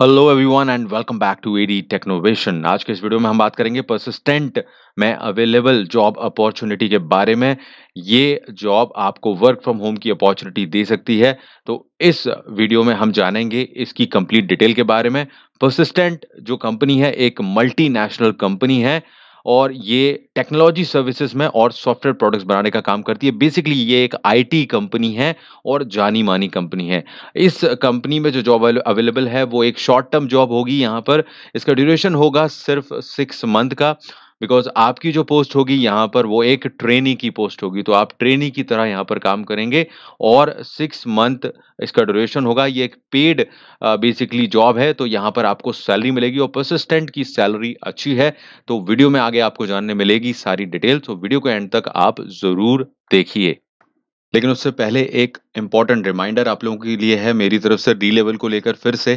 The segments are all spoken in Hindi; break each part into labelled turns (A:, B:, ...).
A: hello everyone and welcome back to AD Technovation आज के इस वीडियो में हम बात करेंगे परसिस्टेंट में अवेलेबल जॉब अपॉर्चुनिटी के बारे में ये जॉब आपको वर्क फ्रॉम होम की अपॉर्चुनिटी दे सकती है तो इस वीडियो में हम जानेंगे इसकी कंप्लीट डिटेल के बारे में परसिस्टेंट जो कंपनी है एक मल्टीनेशनल कंपनी है और ये टेक्नोलॉजी सर्विसेज में और सॉफ्टवेयर प्रोडक्ट्स बनाने का काम करती है बेसिकली ये एक आईटी कंपनी है और जानी मानी कंपनी है इस कंपनी में जो जॉब अवेलेबल है वो एक शॉर्ट टर्म जॉब होगी यहाँ पर इसका ड्यूरेशन होगा सिर्फ सिक्स मंथ का बिकॉज आपकी जो पोस्ट होगी यहाँ पर वो एक ट्रेनी की पोस्ट होगी तो आप ट्रेनी की तरह यहाँ पर काम करेंगे और सिक्स मंथ इसका ड्यूरेशन होगा ये एक पेड बेसिकली जॉब है तो यहाँ पर आपको सैलरी मिलेगी और परसिस्टेंट की सैलरी अच्छी है तो वीडियो में आगे आपको जानने मिलेगी सारी डिटेल तो वीडियो को एंड तक आप ज़रूर देखिए लेकिन उससे पहले एक इम्पॉर्टेंट रिमाइंडर आप लोगों के लिए है मेरी तरफ से री लेवल को लेकर फिर से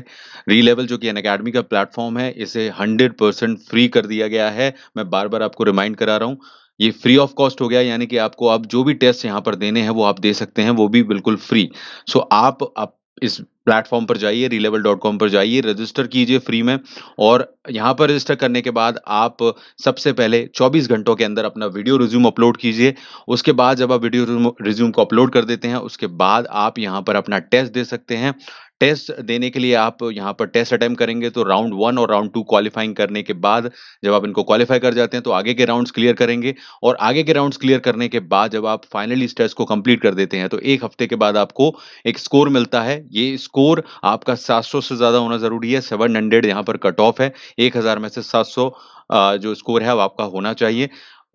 A: री लेवल जो कि एन अकेडमी का प्लेटफॉर्म है इसे 100 परसेंट फ्री कर दिया गया है मैं बार बार आपको रिमाइंड करा रहा हूँ ये फ्री ऑफ कॉस्ट हो गया यानी कि आपको आप जो भी टेस्ट यहाँ पर देने हैं वो आप दे सकते हैं वो भी बिल्कुल फ्री सो आप, आप इस प्लेटफॉर्म पर जाइए रिलेवल डॉट कॉम पर जाइए रजिस्टर कीजिए फ्री में और यहाँ पर रजिस्टर करने के बाद आप सबसे पहले 24 घंटों के अंदर अपना वीडियो रिज्यूम अपलोड कीजिए उसके बाद जब आप वीडियो रिज्यूम को अपलोड कर देते हैं उसके बाद आप यहाँ पर अपना टेस्ट दे सकते हैं टेस्ट देने के लिए आप यहाँ पर टेस्ट अटैम्प करेंगे तो राउंड वन और राउंड टू क्वालिफाइंग करने के बाद जब आप इनको क्वालिफाई कर जाते हैं तो आगे के राउंड्स क्लियर करेंगे और आगे के राउंड्स क्लियर करने के बाद जब आप फाइनली इस टेस्ट को कंप्लीट कर देते हैं तो एक हफ्ते के बाद आपको एक स्कोर मिलता है ये स्कोर आपका सात से ज़्यादा होना ज़रूरी है सेवन हंड्रेड यहाँ पर कट ऑफ है एक में से सात जो स्कोर है वो आपका होना चाहिए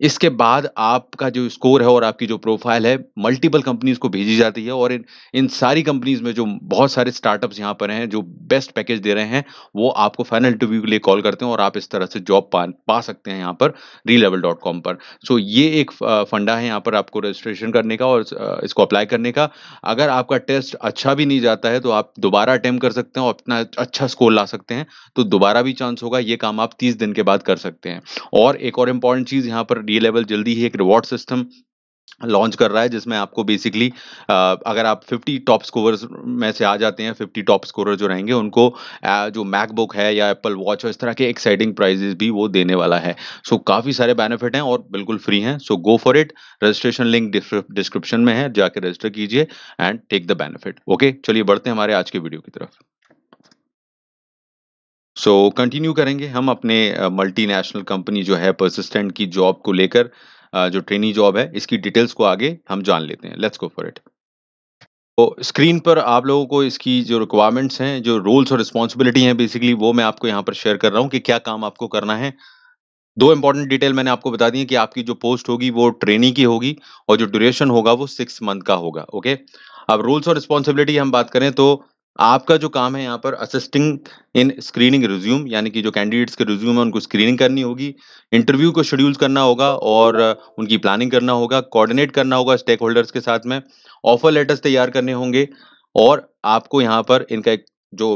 A: इसके बाद आपका जो स्कोर है और आपकी जो प्रोफाइल है मल्टीपल कंपनीज को भेजी जाती है और इन इन सारी कंपनीज में जो बहुत सारे स्टार्टअप्स यहाँ पर हैं जो बेस्ट पैकेज दे रहे हैं वो आपको फाइनल इंटरव्यू के लिए कॉल करते हैं और आप इस तरह से जॉब पा पा सकते हैं यहाँ पर री लेवल डॉट कॉम पर सो ये एक फंडा है यहाँ पर आपको रजिस्ट्रेशन करने का और इसको अप्लाई करने का अगर आपका टेस्ट अच्छा भी नहीं जाता है तो आप दोबारा अटैम्प कर सकते हैं और अपना अच्छा स्कोर ला सकते हैं तो दोबारा भी चांस होगा ये काम आप तीस दिन के बाद कर सकते हैं और एक और इम्पॉर्टेंट चीज़ यहाँ पर डी लेवल जल्दी ही एक रिवॉर्ड सिस्टम लॉन्च कर रहा है जिसमें आपको बेसिकली अगर आप 50 टॉप स्कोर में से आ जाते हैं 50 टॉप स्कोर जो रहेंगे उनको जो मैकबुक है या एप्पल वॉच और इस तरह के एक्साइटिंग प्राइजेस भी वो देने वाला है सो so, काफ़ी सारे बेनिफिट हैं और बिल्कुल फ्री हैं so go for it registration link description में है जाके रजिस्टर कीजिए and take the benefit okay चलिए बढ़ते हैं हमारे आज के वीडियो की तरफ सो so, कंटिन्यू करेंगे हम अपने मल्टीनेशनल कंपनी जो है परसिस्टेंट की जॉब को लेकर जो ट्रेनी जॉब है इसकी डिटेल्स को आगे हम जान लेते हैं लेट्स गो फॉर इट तो स्क्रीन पर आप लोगों को इसकी जो रिक्वायरमेंट्स हैं जो रोल्स और रिस्पॉन्सिबिलिटी हैं बेसिकली वो मैं आपको यहाँ पर शेयर कर रहा हूँ कि क्या काम आपको करना है दो इंपॉर्टेंट डिटेल मैंने आपको बता दी है कि आपकी जो पोस्ट होगी वो ट्रेनिंग की होगी और जो ड्यूरेशन होगा वो सिक्स मंथ का होगा ओके अब रोल्स और रिस्पॉन्सिबिलिटी हम बात करें तो आपका जो काम है यहाँ पर असिस्टिंग इन स्क्रीनिंग रिज्यूम यानी कि जो कैंडिडेट्स के रिज्यूम है उनको स्क्रीनिंग करनी होगी इंटरव्यू को शेड्यूल करना होगा और उनकी प्लानिंग करना होगा कोऑर्डिनेट करना होगा स्टेक होल्डर्स के साथ में ऑफर लेटर्स तैयार करने होंगे और आपको यहाँ पर इनका एक जो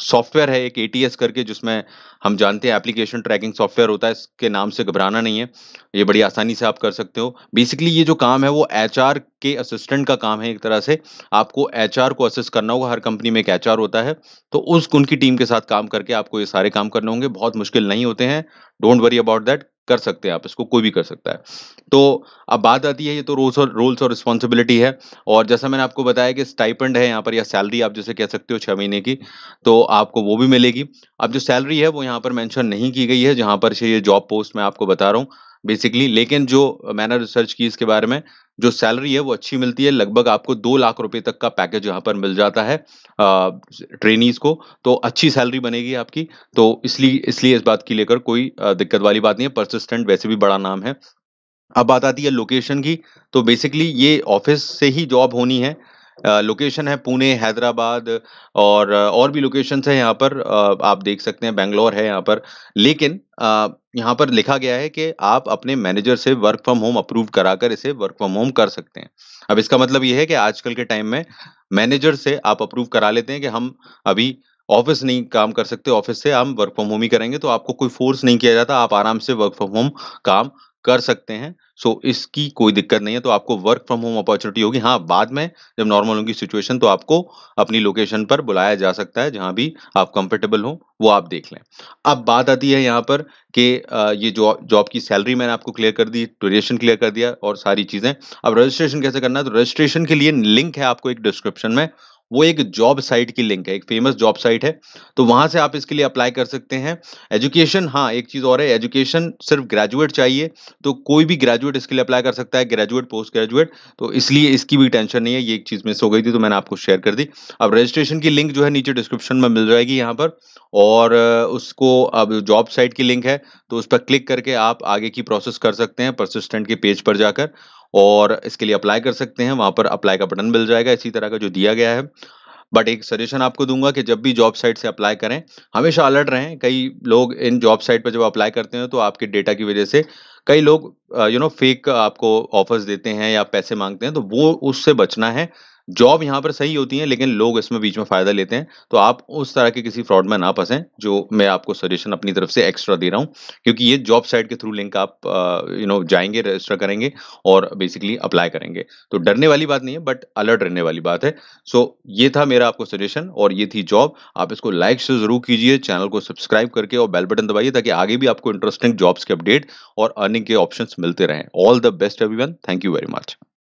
A: सॉफ्टवेयर है एक ए करके जिसमें हम जानते हैं एप्लीकेशन ट्रैकिंग सॉफ्टवेयर होता है इसके नाम से घबराना नहीं है ये बड़ी आसानी से आप कर सकते हो बेसिकली ये जो काम है वो एच के असिस्टेंट का काम है एक तरह से आपको एच को असिस्ट करना होगा हर कंपनी में एक एच होता है तो उस उनकी टीम के साथ काम करके आपको ये सारे काम करने होंगे बहुत मुश्किल नहीं होते हैं डोंट वरी अबाउट दैट कर सकते हैं आप इसको कोई भी कर सकता है तो अब बात आती है ये तो रोल्स और रोल्स और रिस्पॉन्सिबिलिटी है और जैसा मैंने आपको बताया कि स्टाइपेंड है यहाँ पर या सैलरी आप जैसे कह सकते हो छः महीने की तो आपको वो भी मिलेगी अब जो सैलरी है वो यहाँ पर मैंशन नहीं की गई है जहाँ पर से ये जॉब पोस्ट मैं आपको बता रहा हूँ बेसिकली लेकिन जो मैंने रिसर्च की इसके बारे में जो सैलरी है वो अच्छी मिलती है लगभग आपको दो लाख रुपए तक का पैकेज यहाँ पर मिल जाता है ट्रेनीज को तो अच्छी सैलरी बनेगी आपकी तो इसलिए इसलिए इस बात की लेकर कोई दिक्कत वाली बात नहीं है परसिस्टेंट वैसे भी बड़ा नाम है अब बात आती है लोकेशन की तो बेसिकली ये ऑफिस से ही जॉब होनी है लोकेशन है पुणे हैदराबाद और और भी लोकेशंस हैं यहाँ पर आप देख सकते हैं बेंगलोर है यहाँ पर लेकिन यहाँ पर लिखा गया है कि आप अपने मैनेजर से वर्क फ्रॉम होम अप्रूव कराकर इसे वर्क फ्रॉम होम कर सकते हैं अब इसका मतलब ये है कि आजकल के टाइम में मैनेजर से आप अप्रूव करा लेते हैं कि हम अभी ऑफिस नहीं काम कर सकते ऑफिस से हम वर्क फ्रॉम होम ही करेंगे तो आपको कोई फोर्स नहीं किया जाता आप आराम से वर्क फ्रॉम होम काम कर सकते हैं सो so, इसकी कोई दिक्कत नहीं है तो आपको वर्क फ्रॉम होम अपॉर्चुनिटी होगी हाँ बाद में जब नॉर्मल होगी सिचुएशन तो आपको अपनी लोकेशन पर बुलाया जा सकता है जहां भी आप कंफर्टेबल हो वो आप देख लें अब बात आती है यहाँ पर कि ये जॉब जॉब की सैलरी मैंने आपको क्लियर कर दी ड्यूरेशन क्लियर कर दिया और सारी चीज़ें अब रजिस्ट्रेशन कैसे करना है तो रजिस्ट्रेशन के लिए लिंक है आपको एक डिस्क्रिप्शन में वो एक जॉब साइट की लिंक है एक फेमस जॉब साइट है तो वहां से आप इसके लिए अप्लाई कर सकते हैं एजुकेशन हाँ एक चीज़ और है एजुकेशन सिर्फ ग्रेजुएट चाहिए तो कोई भी ग्रेजुएट इसके लिए अप्लाई कर सकता है ग्रेजुएट पोस्ट ग्रेजुएट तो इसलिए इसकी भी टेंशन नहीं है ये एक चीज़ मिस हो गई थी तो मैंने आपको शेयर कर दी अब रजिस्ट्रेशन की लिंक जो है नीचे डिस्क्रिप्शन में मिल जाएगी यहाँ पर और उसको अब जॉब साइट की लिंक है तो उस पर क्लिक करके आप आगे की प्रोसेस कर सकते हैं परसिस्टेंट के पेज पर जाकर और इसके लिए अप्लाई कर सकते हैं वहां पर अप्लाई का बटन मिल जाएगा इसी तरह का जो दिया गया है बट एक सजेशन आपको दूंगा कि जब भी जॉब साइट से अप्लाई करें हमेशा अलर्ट रहें कई लोग इन जॉब साइट पर जब अप्लाई करते हैं तो आपके डेटा की वजह से कई लोग यू नो फेक आपको ऑफर्स देते हैं या पैसे मांगते हैं तो वो उससे बचना है जॉब यहाँ पर सही होती है लेकिन लोग इसमें बीच में फ़ायदा लेते हैं तो आप उस तरह के किसी फ्रॉड में ना फंसें जो मैं आपको सजेशन अपनी तरफ से एक्स्ट्रा दे रहा हूँ क्योंकि ये जॉब साइट के थ्रू लिंक आप यू नो जाएंगे रजिस्टर करेंगे और बेसिकली अप्लाई करेंगे तो डरने वाली बात नहीं है बट अलर्ट रहने वाली बात है सो ये था मेरा आपको सजेशन और ये थी जॉब आप इसको लाइक से ज़रूर कीजिए चैनल को सब्सक्राइब करके और बेल बटन दबाइए ताकि आगे भी आपको इंटरेस्टिंग जॉब्स के अपडेट और अर्निंग के ऑप्शन मिलते रहें all the best every thank you very much